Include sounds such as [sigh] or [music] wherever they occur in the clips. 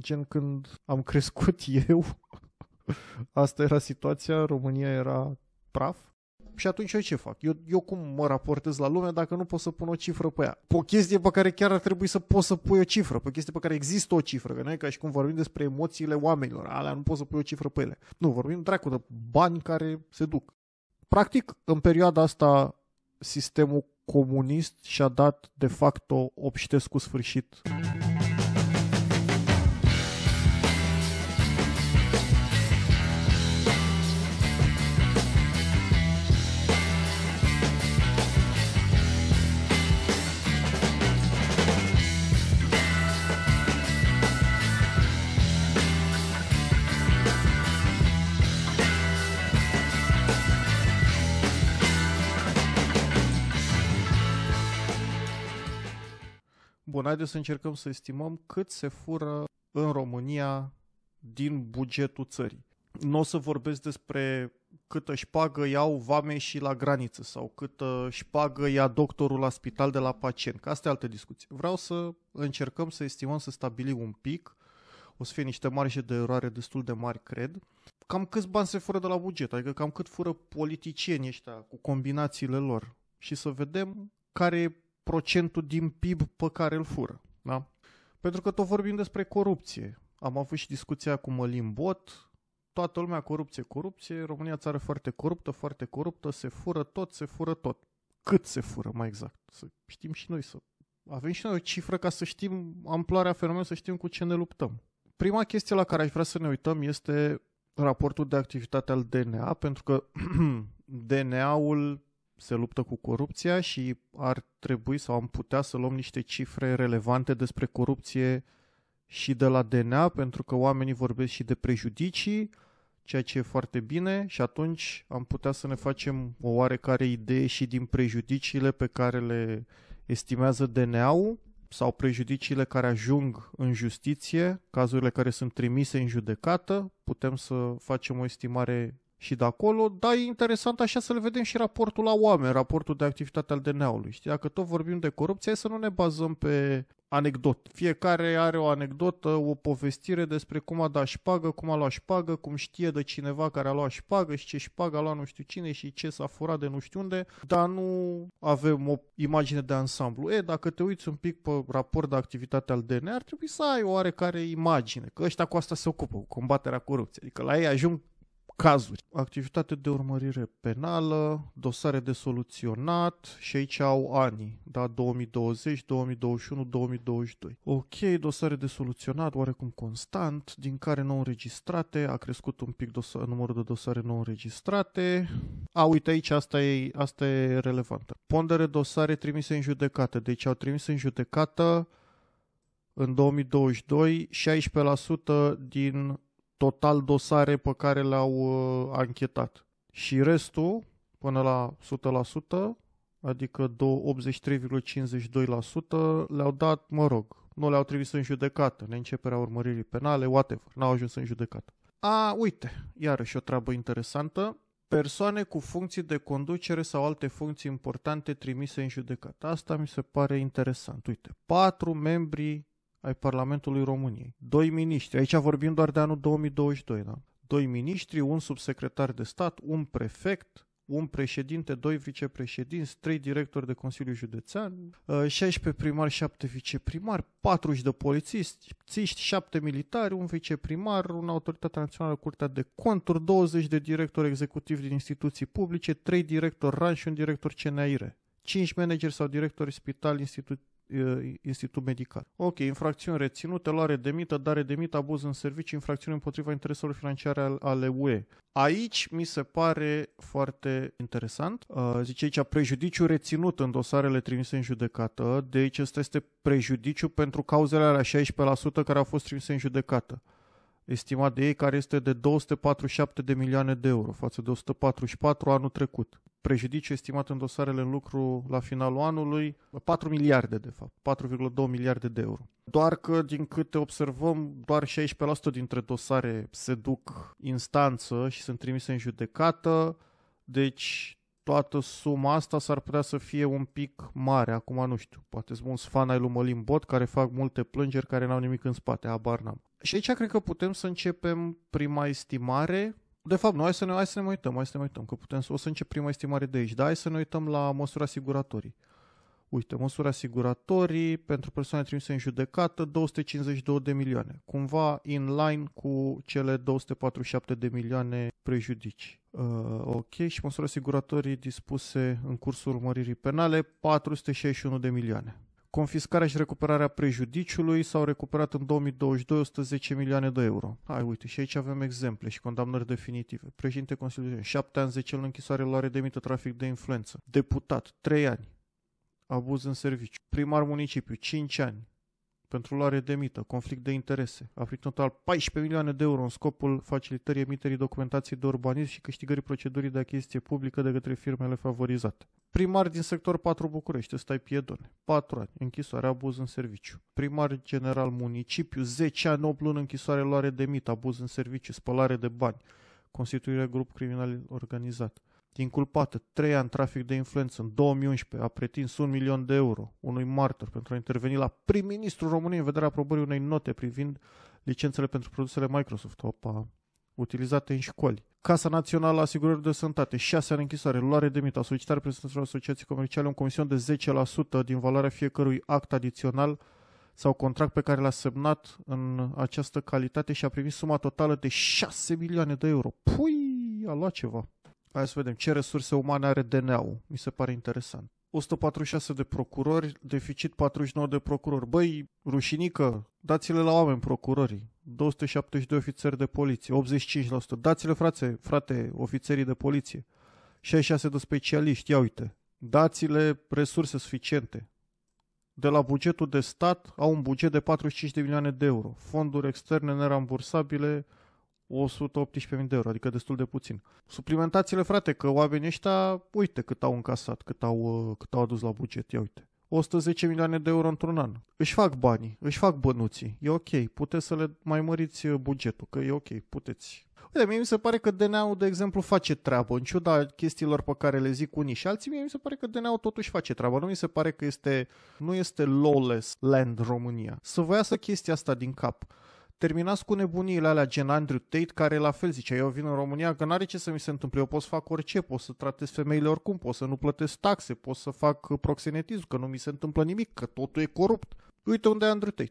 Gen când am crescut [laughs] eu, asta era situația, România era praf. Și atunci eu ce fac? Eu, eu cum mă raportez la lume dacă nu pot să pun o cifră pe ea? Pe o chestie pe care chiar ar trebui să poți să pui o cifră, pe o chestie pe care există o cifră, că e ca și cum vorbim despre emoțiile oamenilor, alea nu poți să pui o cifră pe ele. Nu, vorbim dracu de bani care se duc. Practic, în perioada asta, sistemul comunist și-a dat de facto obștesc cu sfârșit. Bun, haideți să încercăm să estimăm cât se fură în România din bugetul țării. Nu o să vorbesc despre câtă șpagă iau vame și la graniță sau câtă șpagă ia doctorul la spital de la pacient, că asta e altă discuție. Vreau să încercăm să estimăm, să stabilim un pic, o să fie niște marje de eroare destul de mari, cred, cam câți bani se fură de la buget, adică cam cât fură politicienii ăștia cu combinațiile lor și să vedem care e procentul din PIB pe care îl fură. Da? Pentru că tot vorbim despre corupție. Am avut și discuția cu Mălin Bot, toată lumea corupție, corupție, România țară foarte coruptă, foarte coruptă, se fură tot, se fură tot. Cât se fură, mai exact, să știm și noi, să avem și noi o cifră ca să știm amploarea fenomenului, să știm cu ce ne luptăm. Prima chestie la care aș vrea să ne uităm este raportul de activitate al DNA, pentru că [clears throat] DNA-ul se luptă cu corupția și ar trebui sau am putea să luăm niște cifre relevante despre corupție și de la DNA, pentru că oamenii vorbesc și de prejudicii, ceea ce e foarte bine și atunci am putea să ne facem o oarecare idee și din prejudiciile pe care le estimează DNA-ul sau prejudiciile care ajung în justiție, cazurile care sunt trimise în judecată, putem să facem o estimare și de acolo, da, e interesant așa să-l vedem și raportul la oameni, raportul de activitate al DNA-ului. Știi, dacă tot vorbim de corupție, hai să nu ne bazăm pe anecdot. Fiecare are o anecdotă, o povestire despre cum a dat șpagă, cum a luat șpagă, cum știe de cineva care a luat șpagă și ce șpagă a luat nu știu cine și ce s-a furat de nu știu unde, dar nu avem o imagine de ansamblu. E, dacă te uiți un pic pe raport de activitate al DNA, ar trebui să ai oarecare imagine, că ăștia cu asta se ocupă, cu combaterea corupției. Adică la ei ajung cazuri. Activitate de urmărire penală, dosare de soluționat și aici au anii, da, 2020, 2021, 2022. Ok, dosare de soluționat oarecum constant, din care nou înregistrate, a crescut un pic numărul de dosare nou înregistrate. A, uite aici, asta e, asta e relevantă. Pondere dosare trimise în judecată, deci au trimis în judecată în 2022 16% din total dosare pe care le-au uh, anchetat. Și restul, până la 100%, adică 83,52%, le-au dat, mă rog, nu le-au trimis în judecată, neînceperea urmăririi penale, whatever, n-au ajuns în judecată. A, uite, iarăși o treabă interesantă, persoane cu funcții de conducere sau alte funcții importante trimise în judecată. Asta mi se pare interesant. Uite, patru membri ai Parlamentului României. Doi miniștri, aici vorbim doar de anul 2022, da? Doi miniștri, un subsecretar de stat, un prefect, un președinte, doi vicepreședinți, trei directori de Consiliu Județean, 16 uh, primari, 7 viceprimari, 40 de polițiști, țiști, 7 militari, un viceprimar, un autoritate națională, Curtea de Conturi, 20 de directori executivi din instituții publice, trei directori RAN și un director CNAIR, 5 manageri sau directori spital, institut, institut medical. Ok, infracțiuni reținute, luare de mită, dare de mită, abuz în servicii, infracțiuni împotriva intereselor financiare ale UE. Aici mi se pare foarte interesant. Uh, zice aici prejudiciu reținut în dosarele trimise în judecată, deci ăsta este prejudiciu pentru cauzele alea 16% care au fost trimise în judecată estimat de ei, care este de 247 de milioane de euro, față de 144 anul trecut. Prejudiciu estimat în dosarele în lucru la finalul anului, 4 miliarde de fapt, 4,2 miliarde de euro. Doar că, din câte observăm, doar 16% dintre dosare se duc instanță și sunt trimise în judecată, deci toată suma asta s-ar putea să fie un pic mare, acum nu știu, poate sunt mulți fan ai lui Mălin Bot care fac multe plângeri care n-au nimic în spate, abar n-am. Și aici cred că putem să începem prima estimare. De fapt, nu, hai să ne, hai să ne mai uităm, hai să ne mai uităm, că putem să, o să începem prima estimare de aici, dar hai să ne uităm la măsuri asiguratorii. Uite, măsuri asiguratorii pentru persoane trimise în judecată, 252 de milioane. Cumva in line cu cele 247 de milioane prejudici. Uh, ok, și măsuri asiguratorii dispuse în cursul urmăririi penale, 461 de milioane confiscarea și recuperarea prejudiciului s-au recuperat în 2022 110 milioane de euro. Hai, uite, și aici avem exemple și condamnări definitive. Președinte Consiliului, 7 ani, 10 luni închisoare, luare de mită, trafic de influență. Deputat, 3 ani, abuz în serviciu. Primar municipiu, 5 ani, pentru luare de mită, conflict de interese. A primit total 14 milioane de euro în scopul facilitării emiterii documentației de urbanism și câștigării procedurii de achiziție publică de către firmele favorizate. Primar din sector 4 București, ăsta e piedone. 4 ani, închisoare, abuz în serviciu. Primar general municipiu, 10 ani, 8 luni închisoare, luare de mită, abuz în serviciu, spălare de bani, constituirea grup criminal organizat inculpată trei ani trafic de influență în 2011, a pretins un milion de euro unui martor pentru a interveni la prim-ministrul României în vederea aprobării unei note privind licențele pentru produsele Microsoft, opa, utilizate în școli. Casa Națională a Asigurării de Sănătate, 6 ani închisoare, luare de mită, solicitare solicitat reprezentanților asociații comerciale un comision de 10% din valoarea fiecărui act adițional sau contract pe care l-a semnat în această calitate și a primit suma totală de 6 milioane de euro. Pui, a luat ceva. Hai să vedem ce resurse umane are DNA-ul. Mi se pare interesant. 146 de procurori, deficit 49 de procurori. Băi, rușinică, dați-le la oameni procurorii. 272 ofițeri de poliție, 85%. Dați-le, frate, frate, ofițerii de poliție. 66 de specialiști, ia uite. Dați-le resurse suficiente. De la bugetul de stat au un buget de 45 de milioane de euro. Fonduri externe nerambursabile 118.000 de euro, adică destul de puțin. Suplimentațiile, frate, că oamenii ăștia, uite cât au încasat, cât au, cât au adus la buget, ia uite. 110 milioane de euro într-un an. Își fac banii, își fac bănuții. E ok, puteți să le mai măriți uh, bugetul, că e ok, puteți. Uite, mie mi se pare că DNA-ul, de exemplu, face treabă, în ciuda chestiilor pe care le zic unii și alții, mie mi se pare că DNA-ul totuși face treabă. Nu mi se pare că este, nu este lawless land România. Să vă iasă chestia asta din cap terminați cu nebuniile alea gen Andrew Tate, care la fel zicea, eu vin în România că n-are ce să mi se întâmple, eu pot să fac orice, pot să tratez femeile oricum, pot să nu plătesc taxe, pot să fac uh, proxenetism, că nu mi se întâmplă nimic, că totul e corupt. Uite unde e Andrew [laughs]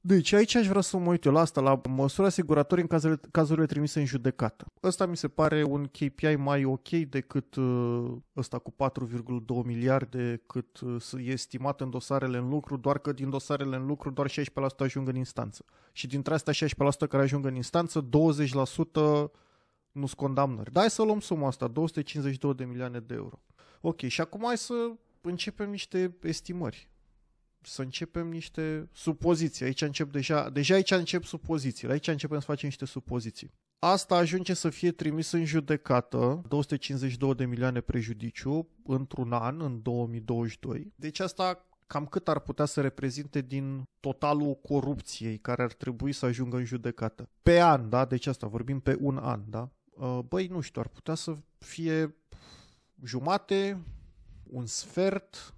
Deci aici aș vrea să mă uit eu la asta, la măsura asiguratorii în cazurile, cazurile trimise în judecată. Ăsta mi se pare un KPI mai ok decât uh, ăsta cu 4,2 miliarde cât uh, e estimat în dosarele în lucru, doar că din dosarele în lucru doar 16% ajung în instanță. Și dintre astea 16% care ajung în instanță, 20% nu-s condamnări. Dar hai să luăm suma asta, 252 de milioane de euro. Ok, și acum hai să începem niște estimări să începem niște supoziții. Aici încep deja, deja aici încep supozițiile, aici începem să facem niște supoziții. Asta ajunge să fie trimis în judecată, 252 de milioane prejudiciu, într-un an, în 2022. Deci asta cam cât ar putea să reprezinte din totalul corupției care ar trebui să ajungă în judecată. Pe an, da? Deci asta, vorbim pe un an, da? Uh, băi, nu știu, ar putea să fie jumate, un sfert,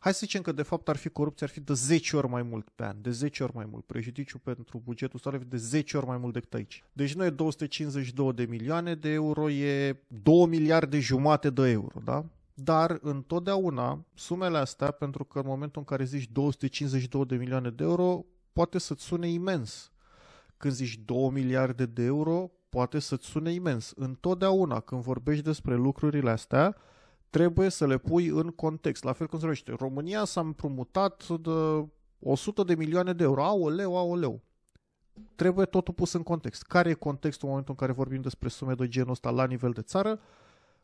hai să zicem că de fapt ar fi corupție, ar fi de 10 ori mai mult pe an, de 10 ori mai mult, prejudiciu pentru bugetul statului de 10 ori mai mult decât aici. Deci noi 252 de milioane de euro e 2 miliarde jumate de euro, da? Dar întotdeauna sumele astea, pentru că în momentul în care zici 252 de milioane de euro, poate să-ți sune imens. Când zici 2 miliarde de euro, poate să-ți sune imens. Întotdeauna când vorbești despre lucrurile astea, trebuie să le pui în context. La fel cum se numește, România s-a împrumutat de 100 de milioane de euro. Aoleu, aoleu. Trebuie totul pus în context. Care e contextul în momentul în care vorbim despre sume de genul ăsta la nivel de țară?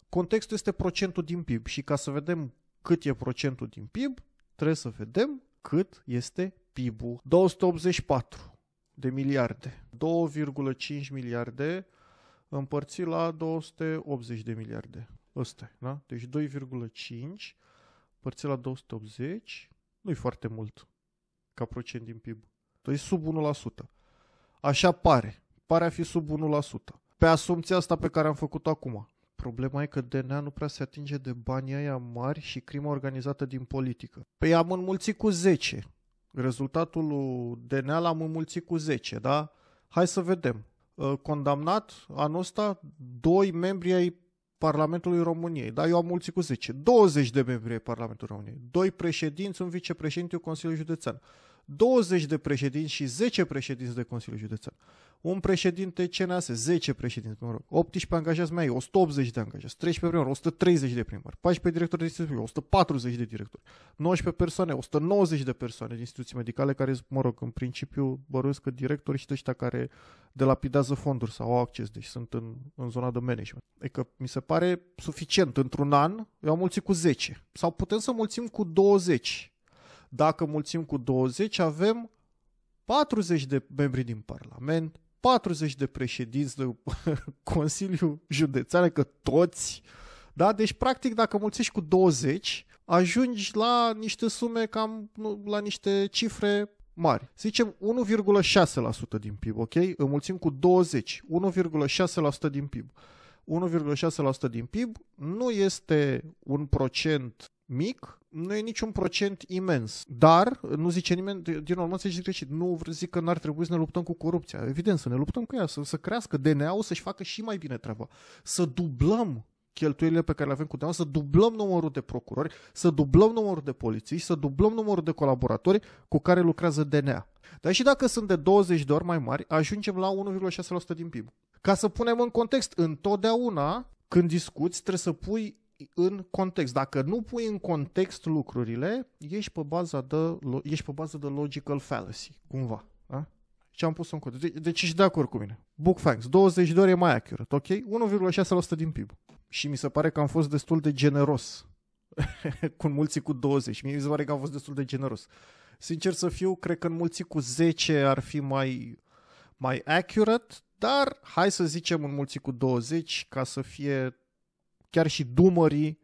Contextul este procentul din PIB și ca să vedem cât e procentul din PIB, trebuie să vedem cât este PIB-ul. 284 de miliarde, 2,5 miliarde împărțit la 280 de miliarde. Ăsta da? Deci 2,5 părțit la 280 nu e foarte mult ca procent din PIB. E deci sub 1%. Așa pare. Pare a fi sub 1%. Pe asumția asta pe care am făcut-o acum. Problema e că DNA nu prea se atinge de banii aia mari și crimă organizată din politică. Păi am înmulțit cu 10. Rezultatul lui DNA l-am înmulțit cu 10, da? Hai să vedem. Ă, condamnat anul ăsta, doi membri ai Parlamentului României, da, eu am mulți cu 10, 20 de membri ai Parlamentului României, doi președinți, un vicepreședinte, un Consiliu Județean, 20 de președinți și 10 președinți de Consiliu Județean un președinte CNAS, 10 președinte, mă rog, 18 angajați mai, 180 de angajați, 13 primar, 130 de primar, 14 directori de instituții, 140 de directori, 19 persoane, 190 de persoane din instituții medicale care, mă rog, în principiu băruiesc că directori și ăștia care delapidează fonduri sau au acces, deci sunt în, în zona de management. că mi se pare suficient într-un an, eu am mulțit cu 10 sau putem să mulțim cu 20. Dacă mulțim cu 20 avem 40 de membri din Parlament, 40 de președinți de [laughs] Consiliul Județean, că adică toți, da? Deci, practic, dacă mulțești cu 20, ajungi la niște sume cam, la niște cifre mari. Să zicem 1,6% din PIB, ok? Înmulțim cu 20, 1,6% din PIB. 1,6% din PIB nu este un procent mic, nu e niciun procent imens. Dar, nu zice nimeni, din urmă să zice greșit, nu zic că n-ar trebui să ne luptăm cu corupția. Evident, să ne luptăm cu ea, să, să crească DNA-ul, să-și facă și mai bine treaba. Să dublăm cheltuielile pe care le avem cu DNA, să dublăm numărul de procurori, să dublăm numărul de polițiști, să dublăm numărul de colaboratori cu care lucrează DNA. Dar și dacă sunt de 20 de ori mai mari, ajungem la 1,6% din PIB. Ca să punem în context, întotdeauna când discuți, trebuie să pui în context. Dacă nu pui în context lucrurile, ești pe baza de, ești pe baza de logical fallacy, cumva. Da? Și am pus-o în context. De- deci ești de acord cu mine. Book facts, 20 de ori e mai accurate, ok? 1,6% din PIB. Și mi se pare că am fost destul de generos [laughs] cu mulții cu 20. Mie mi se pare că am fost destul de generos. Sincer să fiu, cred că în mulții cu 10 ar fi mai, mai accurate, dar hai să zicem în mulții cu 20 ca să fie chiar și dumării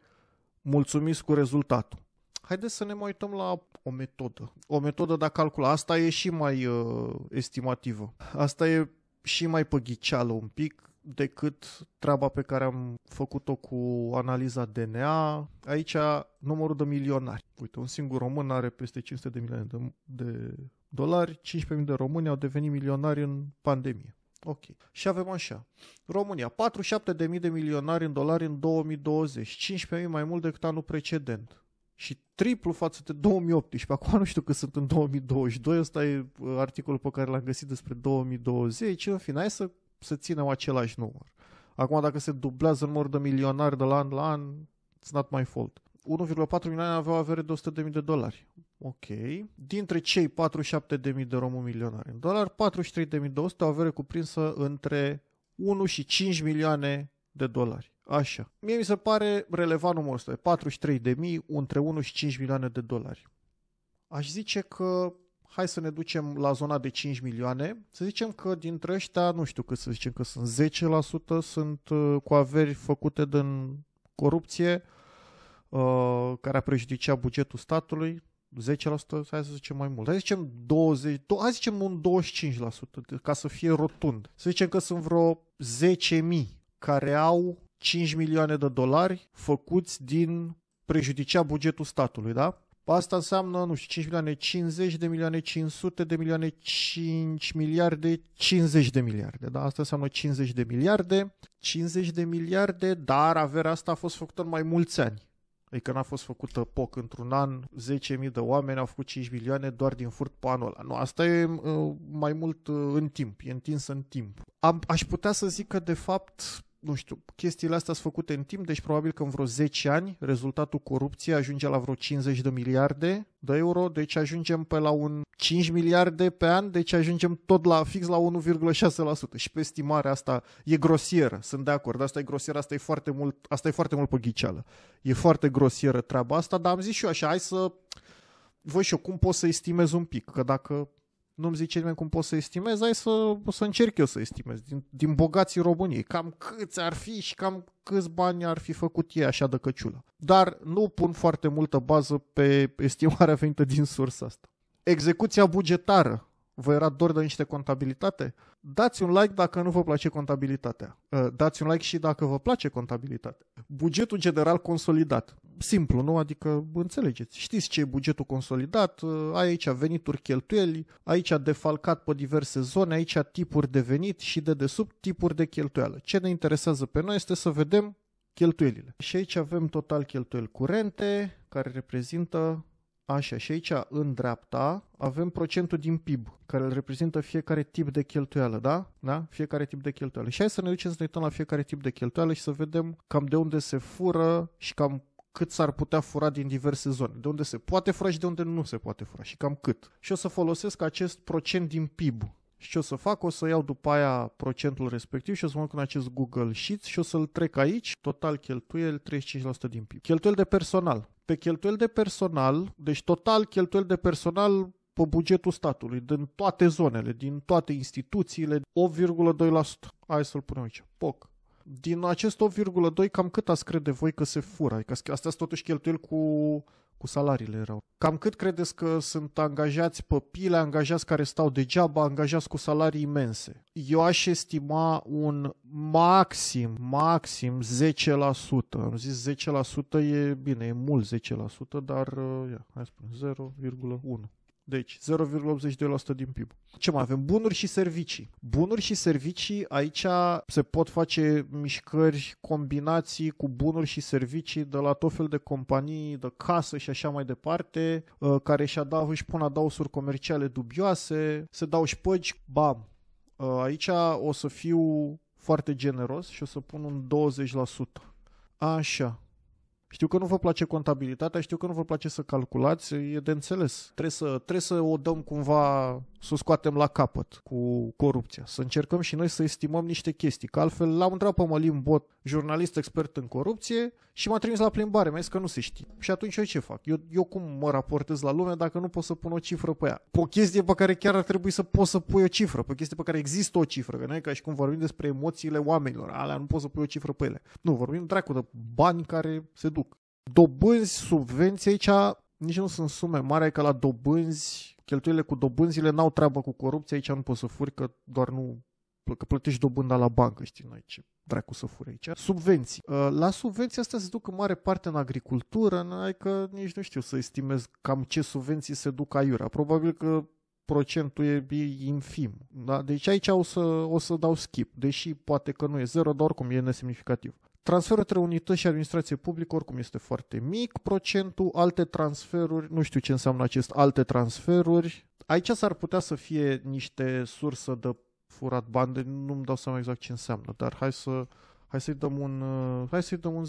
mulțumiți cu rezultatul. Haideți să ne mai uităm la o metodă. O metodă de a calcula. Asta e și mai uh, estimativă. Asta e și mai păghiceală un pic decât treaba pe care am făcut-o cu analiza DNA. Aici numărul de milionari. Uite, un singur român are peste 500 de milioane de, de dolari, 15.000 de români au devenit milionari în pandemie. Ok. Și avem așa. România, 47.000 de de milionari în dolari în 2020, 15.000 mai mult decât anul precedent. Și triplu față de 2018. Acum nu știu că sunt în 2022, ăsta e uh, articolul pe care l-am găsit despre 2020. În fine, hai să, să ținem același număr. Acum, dacă se dublează numărul de milionari de la an la an, it's not my fault. 1,4 milioane aveau avere de 100.000 de dolari. Ok. Dintre cei 47.000 de români milionari în dolari, 43.200 au avere cuprinsă între 1 și 5 milioane de dolari. Așa. Mie mi se pare relevant numărul ăsta, 43 de mii, între 1 și 5 milioane de dolari. Aș zice că hai să ne ducem la zona de 5 milioane, să zicem că dintre ăștia, nu știu cât să zicem că sunt 10%, sunt uh, cu averi făcute din corupție, Uh, care a prejudiciat bugetul statului, 10%, hai să zicem mai mult, hai să zicem 20, hai să zicem un 25%, ca să fie rotund. Să zicem că sunt vreo 10.000 care au 5 milioane de dolari făcuți din prejudicia bugetul statului, da? Asta înseamnă, nu știu, 5 milioane 50 de milioane 500 de milioane 5 miliarde 50 de miliarde, da? Asta înseamnă 50 de miliarde, 50 de miliarde, dar averea asta a fost făcută în mai mulți ani. Adică n-a fost făcută POC într-un an, 10.000 de oameni au făcut 5 milioane doar din furt pe anul ăla. Nu, asta e uh, mai mult uh, în timp, e întins în timp. Am, aș putea să zic că, de fapt, nu știu, chestiile astea sunt făcute în timp, deci probabil că în vreo 10 ani rezultatul corupției ajunge la vreo 50 de miliarde de euro, deci ajungem pe la un 5 miliarde pe an, deci ajungem tot la fix la 1,6% și pe estimarea asta e grosieră, sunt de acord, asta e grosieră, asta e foarte mult, asta e foarte mult pe ghiceală. E foarte grosieră treaba asta, dar am zis și eu așa, hai să voi și eu cum pot să estimez un pic, că dacă nu-mi zice nimeni cum pot să estimez, hai să, să încerc eu să estimez din, din bogații României, cam câți ar fi și cam câți bani ar fi făcut ei așa de căciulă. Dar nu pun foarte multă bază pe estimarea venită din sursa asta. Execuția bugetară. Vă era dor de niște contabilitate? Dați un like dacă nu vă place contabilitatea. Uh, dați un like și dacă vă place contabilitatea. Bugetul general consolidat simplu, nu? Adică înțelegeți, știți ce e bugetul consolidat, ă, aici venituri cheltuieli, aici defalcat pe diverse zone, aici tipuri de venit și de desubt tipuri de cheltuială. Ce ne interesează pe noi este să vedem cheltuielile. Și aici avem total cheltuieli curente, care reprezintă Așa, și aici, în dreapta, avem procentul din PIB, care îl reprezintă fiecare tip de cheltuială, da? Da? Fiecare tip de cheltuială. Și hai să ne ducem să ne uităm la fiecare tip de cheltuială și să vedem cam de unde se fură și cam cât s-ar putea fura din diverse zone, de unde se poate fura și de unde nu se poate fura și cam cât. Și o să folosesc acest procent din PIB. Și ce o să fac? O să iau după aia procentul respectiv și o să mă duc în acest Google Sheets și o să-l trec aici, total cheltuieli 35% din PIB. Cheltuieli de personal. Pe cheltuieli de personal, deci total cheltuieli de personal pe bugetul statului, din toate zonele, din toate instituțiile, 8,2%. Hai să-l punem aici. Poc. Din acest 8,2, cam cât ați crede voi că se fură? Adică astea sunt totuși cheltuieli cu, cu salariile erau. Cam cât credeți că sunt angajați pe pile, angajați care stau degeaba, angajați cu salarii imense? Eu aș estima un maxim, maxim 10%. Am zis 10% e bine, e mult 10%, dar uh, ia, hai spun 0,1 deci 0,82% din PIB. Ce mai avem? Bunuri și servicii. Bunuri și servicii, aici se pot face mișcări, combinații cu bunuri și servicii de la tot fel de companii, de casă și așa mai departe, uh, care își, adau își pun adausuri comerciale dubioase, se dau șpăgi, bam. Uh, aici o să fiu foarte generos și o să pun un 20%. Așa, știu că nu vă place contabilitatea, știu că nu vă place să calculați, e de înțeles. Trebuie să, trebuie să o dăm cumva, să o scoatem la capăt cu corupția. Să încercăm și noi să estimăm niște chestii, că altfel l-am întrebat pe Mălin Bot jurnalist expert în corupție și m-a trimis la plimbare, mi-a zis că nu se știe. Și atunci eu ce fac? Eu, eu cum mă raportez la lume dacă nu pot să pun o cifră pe ea? Pe o chestie pe care chiar ar trebui să poți să pui o cifră, pe o chestie pe care există o cifră, că nu e ca și cum vorbim despre emoțiile oamenilor, alea nu poți să pui o cifră pe ele. Nu, vorbim dracu de bani care se duc. Dobânzi, subvenții aici nici nu sunt sume mari, că la dobânzi, cheltuielile cu dobânzile n-au treabă cu corupție, aici nu poți să furi, că doar nu că plătești dobânda la bancă, știi noi ce dracu să fure aici. Subvenții. Uh, la subvenții astea se duc în mare parte în agricultură, adică nici nu știu să estimez cam ce subvenții se duc aiurea. Probabil că procentul e, infim. Da? Deci aici o să, o să dau skip, deși poate că nu e zero, dar oricum e nesemnificativ. Transferul între unități și administrație publică oricum este foarte mic procentul, alte transferuri, nu știu ce înseamnă acest alte transferuri. Aici s-ar putea să fie niște sursă de furat bani, de, deci nu-mi dau seama exact ce înseamnă, dar hai să hai să-i dăm un, uh, hai să-i dăm un 10%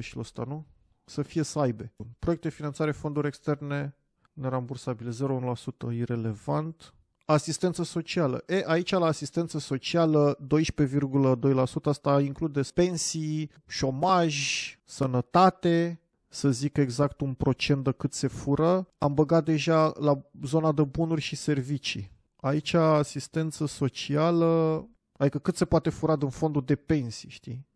și la ăsta, nu? Să fie să aibă. Proiecte, finanțare, fonduri externe, nerambursabile, 0,1% irelevant. Asistență socială. E, aici la asistență socială 12,2%, asta include pensii, șomaj, sănătate, să zic exact un procent de cât se fură. Am băgat deja la zona de bunuri și servicii. Aici asistență socială, adică cât se poate fura din fondul de pensii, știi?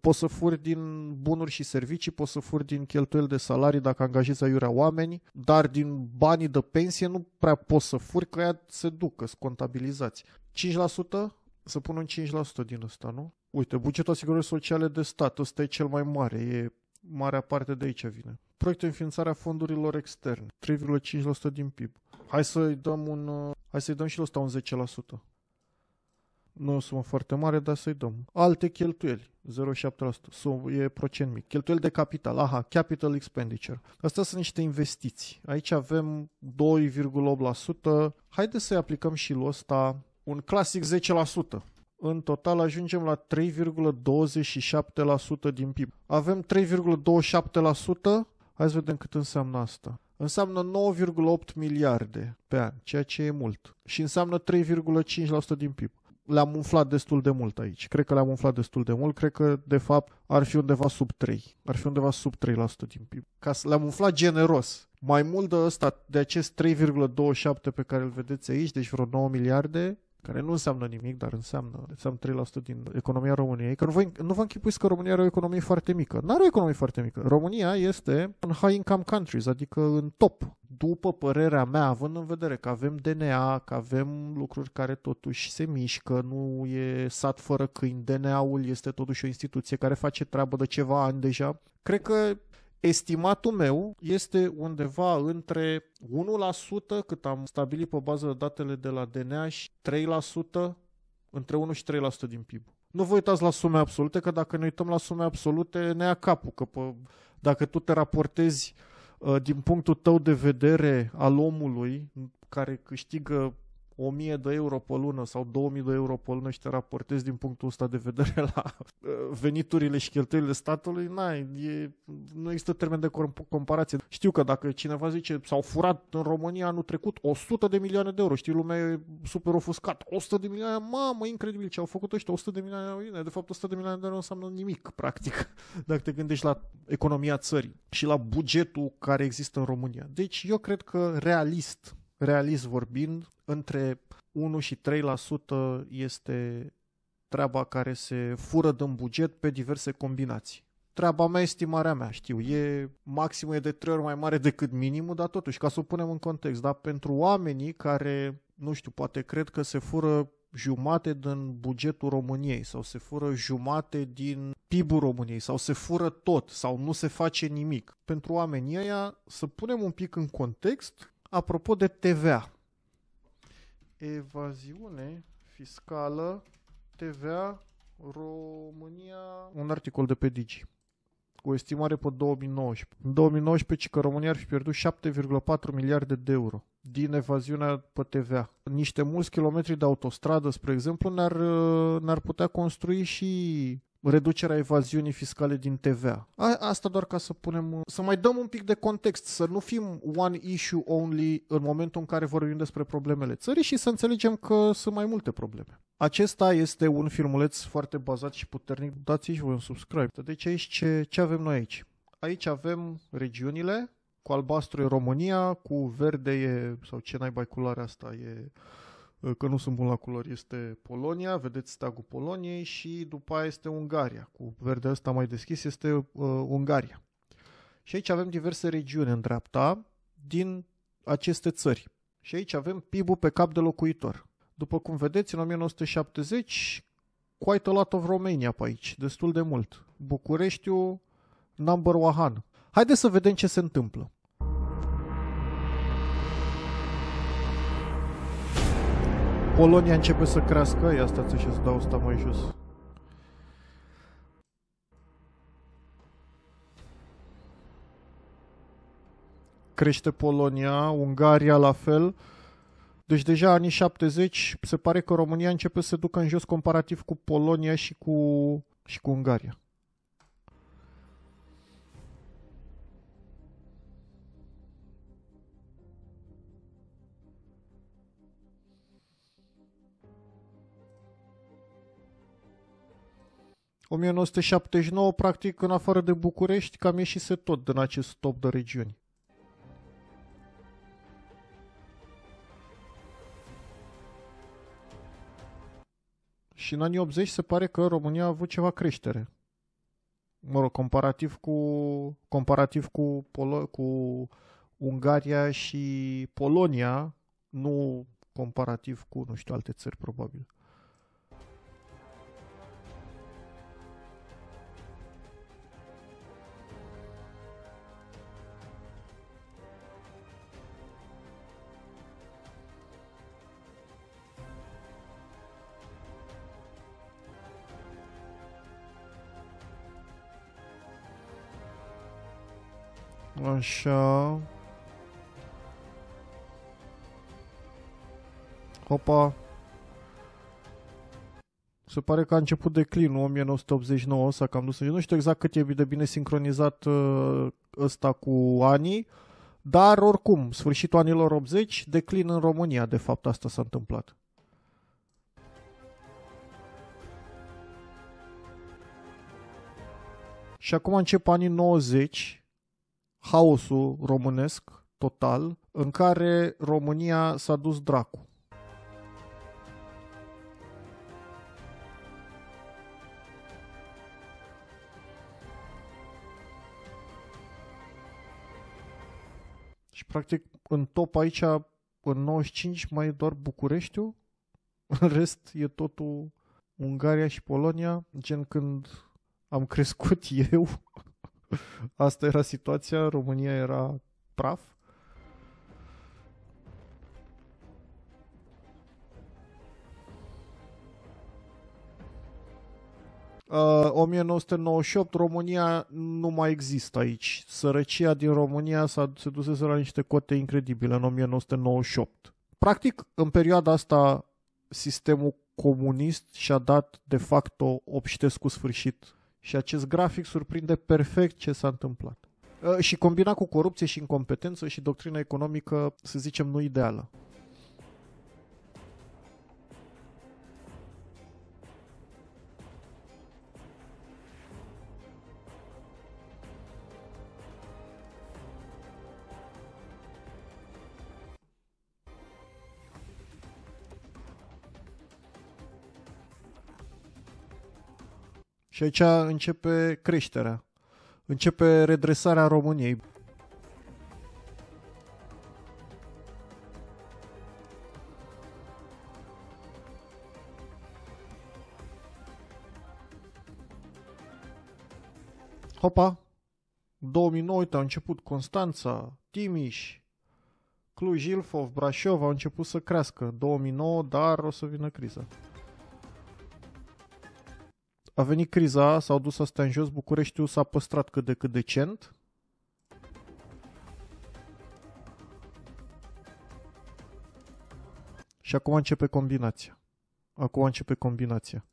Poți să furi din bunuri și servicii, poți să furi din cheltuieli de salarii dacă angajezi aiurea oameni, dar din banii de pensie nu prea poți să furi, că aia se ducă, sunt contabilizați. 5%? Să pun un 5% din ăsta, nu? Uite, bugetul asigurării sociale de stat, ăsta e cel mai mare, e marea parte de aici vine. Proiectul înființarea fondurilor externe, 3,5% din PIB. Hai să-i dăm un uh, Hai să-i dăm și la un 10%. Nu o sumă foarte mare, dar să-i dăm. Alte cheltuieli, 0,7%, sum, e procent mic. Cheltuieli de capital, aha, capital expenditure. Astea sunt niște investiții. Aici avem 2,8%. Haideți să-i aplicăm și lui ăsta un clasic 10%. În total ajungem la 3,27% din PIB. Avem 3,27%. Hai să vedem cât înseamnă asta înseamnă 9,8 miliarde pe an, ceea ce e mult. Și înseamnă 3,5% din PIB. Le-am umflat destul de mult aici. Cred că le-am umflat destul de mult. Cred că, de fapt, ar fi undeva sub 3. Ar fi undeva sub 3% din PIB. Ca să le-am umflat generos. Mai mult de ăsta, de acest 3,27 pe care îl vedeți aici, deci vreo 9 miliarde, care nu înseamnă nimic, dar înseamnă, înseamnă 3% din economia României, că nu vă, nu vă închipuiți că România are o economie foarte mică. Nu are o economie foarte mică. România este în high income countries, adică în top. După părerea mea, având în vedere că avem DNA, că avem lucruri care totuși se mișcă, nu e sat fără câini, DNA-ul este totuși o instituție care face treabă de ceva ani deja, cred că Estimatul meu este undeva între 1% cât am stabilit pe bază de datele de la DNA și 3%, între 1 și 3% din PIB. Nu vă uitați la sume absolute, că dacă ne uităm la sume absolute, ne ia capul, că pe, dacă tu te raportezi uh, din punctul tău de vedere al omului care câștigă 1000 de euro pe lună sau 2000 de euro pe lună și te raportezi din punctul ăsta de vedere la [laughs] uh, veniturile și cheltuielile statului, n-ai, e, nu există termen de comparație. Știu că dacă cineva zice s-au furat în România anul trecut 100 de milioane de euro, știi, lumea e super ofuscat, 100 de milioane, mamă, incredibil ce au făcut ăștia, 100 de milioane de euro, de fapt 100 de milioane de euro înseamnă nimic, [laughs] practic, dacă te gândești la economia țării și la bugetul care există în România. Deci eu cred că realist realist vorbind, între 1 și 3% este treaba care se fură din buget pe diverse combinații. Treaba mea, estimarea mea, știu, e maximul e de 3 ori mai mare decât minimul, dar totuși, ca să o punem în context, dar pentru oamenii care, nu știu, poate cred că se fură jumate din bugetul României sau se fură jumate din PIB-ul României sau se fură tot sau nu se face nimic. Pentru oamenii aia, să punem un pic în context Apropo de TVA, evaziune fiscală, TVA, România, un articol de pe Digi cu estimare pe 2019. În 2019, ci că România ar fi pierdut 7,4 miliarde de euro din evaziunea pe TVA. Niște mulți kilometri de autostradă, spre exemplu, ne-ar, ne-ar putea construi și reducerea evaziunii fiscale din TVA. A, asta doar ca să punem, să mai dăm un pic de context, să nu fim one issue only în momentul în care vorbim despre problemele țării și să înțelegem că sunt mai multe probleme. Acesta este un filmuleț foarte bazat și puternic. Dați și voi un subscribe. Deci aici ce, ce avem noi aici? Aici avem regiunile, cu albastru e România, cu verde e, sau ce naiba culoarea asta e că nu sunt bun la culori, este Polonia, vedeți tagul Poloniei și după aia este Ungaria. Cu verde ăsta mai deschis este uh, Ungaria. Și aici avem diverse regiuni în dreapta din aceste țări. Și aici avem PIB-ul pe cap de locuitor. După cum vedeți, în 1970, quite a lot of Romania pe aici, destul de mult. Bucureștiul, number one. Haideți să vedem ce se întâmplă. Polonia începe să crească, ia stați așa să dau asta mai jos. Crește Polonia, Ungaria la fel. Deci deja anii 70 se pare că România începe să se ducă în jos comparativ cu Polonia și cu, și cu Ungaria. 1979, practic, în afară de București, cam ieșise tot din acest top de regiuni. Și în anii 80 se pare că România a avut ceva creștere. Mă rog, comparativ cu, comparativ cu, Polo- cu Ungaria și Polonia, nu comparativ cu, nu știu, alte țări, probabil. Așa. Hopa. Se pare că a început declinul 1989, s-a cam dus. Nu știu exact cât e de bine sincronizat ă, ăsta cu anii, dar oricum, sfârșitul anilor 80, declin în România, de fapt, asta s-a întâmplat. Și acum încep anii 90, haosul românesc total în care România s-a dus dracu. Și practic în top aici, în 95, mai e doar Bucureștiu. în [laughs] rest e totul Ungaria și Polonia, gen când am [laughs] crescut eu, Asta era situația, România era praf. Uh, 1998, România nu mai există aici. Sărăcia din România s-a dus la niște cote incredibile în 1998. Practic, în perioada asta, sistemul comunist și-a dat de facto obștescu sfârșit și acest grafic surprinde perfect ce s-a întâmplat. Uh, și combina cu corupție și incompetență și doctrina economică, să zicem, nu ideală. Și aici începe creșterea, începe redresarea României. Hopa! 2009, uite, au început Constanța, Timiș, Cluj, Ilfov, Brașov au început să crească. 2009, dar o să vină criza a venit criza, s-au dus astea în jos, Bucureștiul s-a păstrat cât de cât decent. Și acum începe combinația. Acum începe combinația.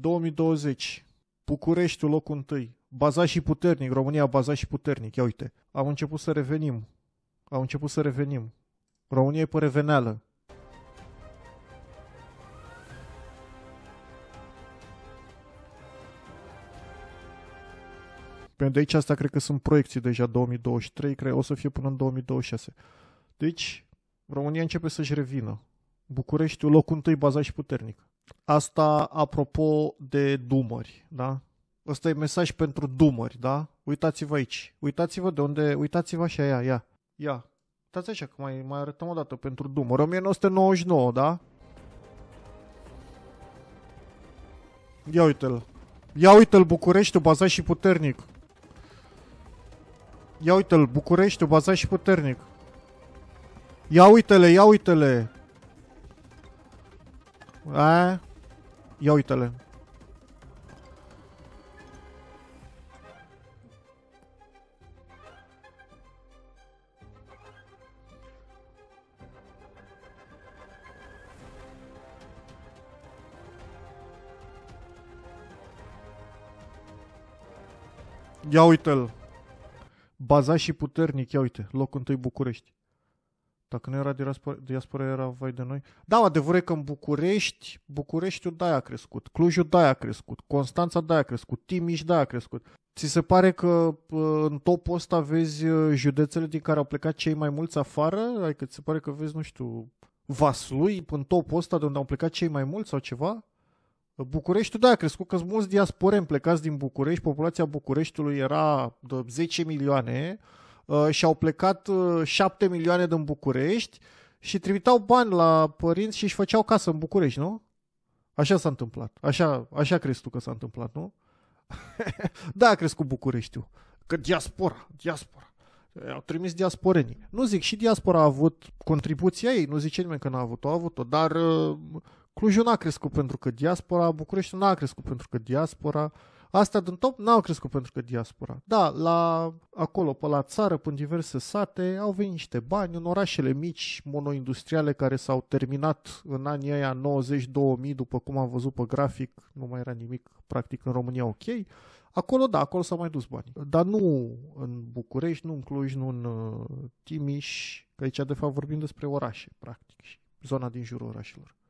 2020, Bucureștiul locul întâi, bazat și puternic, România bazat și puternic, ia uite, am început să revenim, am început să revenim. România e pe reveneală, Pentru de aici asta cred că sunt proiecții deja 2023, cred o să fie până în 2026. Deci, România începe să-și revină. Bucureștiul locul întâi bazat și puternic. Asta apropo de dumări, da? Ăsta e mesaj pentru dumări, da? Uitați-vă aici. Uitați-vă de unde... Uitați-vă așa, ia, ia. Ia. Uitați așa, că mai, mai arătăm o dată pentru dumări. 1999, da? Ia uite-l. Ia uite-l, București, bazat și puternic. Ia uite-l, București, bazat și puternic. Ia uite-le, ia uite-le. A, ia uite-le. Ia uite-l. Baza și puternic, ia uite, locul întâi București. Dacă nu era diaspora, diaspora era vai de noi. Da, adevărul e că în București, Bucureștiul da a crescut, Clujul da a crescut, Constanța da a crescut, Timiș da a crescut. Ți se pare că în topul ăsta vezi uh, județele din care au plecat cei mai mulți afară? Adică ți se pare că vezi, nu știu, Vaslui în topul ăsta de unde au plecat cei mai mulți sau ceva? Bucureștiul, da, a crescut că mulți diasporeni plecați din București, populația Bucureștiului era de 10 milioane, Uh, și au plecat uh, șapte 7 milioane din București și trimiteau bani la părinți și își făceau casă în București, nu? Așa s-a întâmplat. Așa, așa crezi tu că s-a întâmplat, nu? [laughs] da, a crescut Bucureștiul. Că diaspora, diaspora. Au trimis diasporenii. Nu zic, și diaspora a avut contribuția ei, nu zice nimeni că n-a avut-o, a avut-o, dar uh, Clujul n-a crescut pentru că diaspora, București n-a crescut pentru că diaspora, Astea din top n-au crescut pentru că diaspora. Da, la, acolo, pe la țară, pe diverse sate, au venit niște bani în orașele mici, monoindustriale, care s-au terminat în anii aia 90-2000, după cum am văzut pe grafic, nu mai era nimic practic în România ok. Acolo, da, acolo s-au mai dus bani. Dar nu în București, nu în Cluj, nu în uh, Timiș, că aici de fapt vorbim despre orașe, practic, și zona din jurul orașelor.